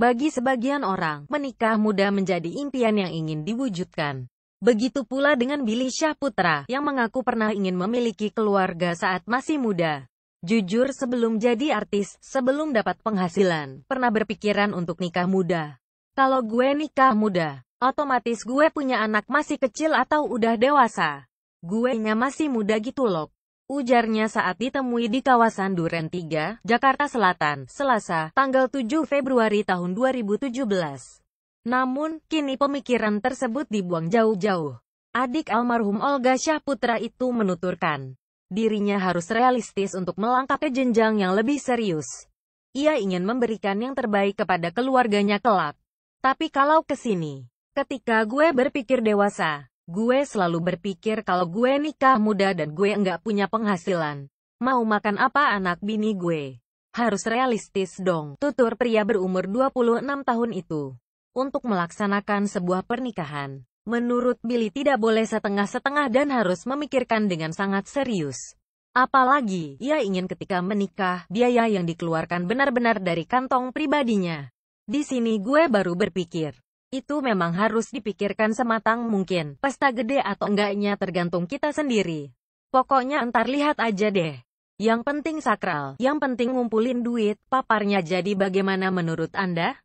Bagi sebagian orang, menikah muda menjadi impian yang ingin diwujudkan. Begitu pula dengan Billy Putra, yang mengaku pernah ingin memiliki keluarga saat masih muda. Jujur sebelum jadi artis, sebelum dapat penghasilan, pernah berpikiran untuk nikah muda. Kalau gue nikah muda, otomatis gue punya anak masih kecil atau udah dewasa. Gue nya masih muda gitu loh. Ujarnya saat ditemui di kawasan Duren 3, Jakarta Selatan, Selasa, tanggal 7 Februari tahun 2017. Namun, kini pemikiran tersebut dibuang jauh-jauh. Adik almarhum Olga Syahputra itu menuturkan, dirinya harus realistis untuk melangkah ke jenjang yang lebih serius. Ia ingin memberikan yang terbaik kepada keluarganya kelak. Tapi kalau ke sini, ketika gue berpikir dewasa, Gue selalu berpikir kalau gue nikah muda dan gue enggak punya penghasilan. Mau makan apa anak bini gue? Harus realistis dong, tutur pria berumur 26 tahun itu. Untuk melaksanakan sebuah pernikahan, menurut Billy tidak boleh setengah-setengah dan harus memikirkan dengan sangat serius. Apalagi, ia ingin ketika menikah, biaya yang dikeluarkan benar-benar dari kantong pribadinya. Di sini gue baru berpikir, itu memang harus dipikirkan sematang mungkin. Pesta gede atau enggaknya tergantung kita sendiri. Pokoknya entar lihat aja deh. Yang penting sakral, yang penting ngumpulin duit, paparnya jadi bagaimana menurut Anda?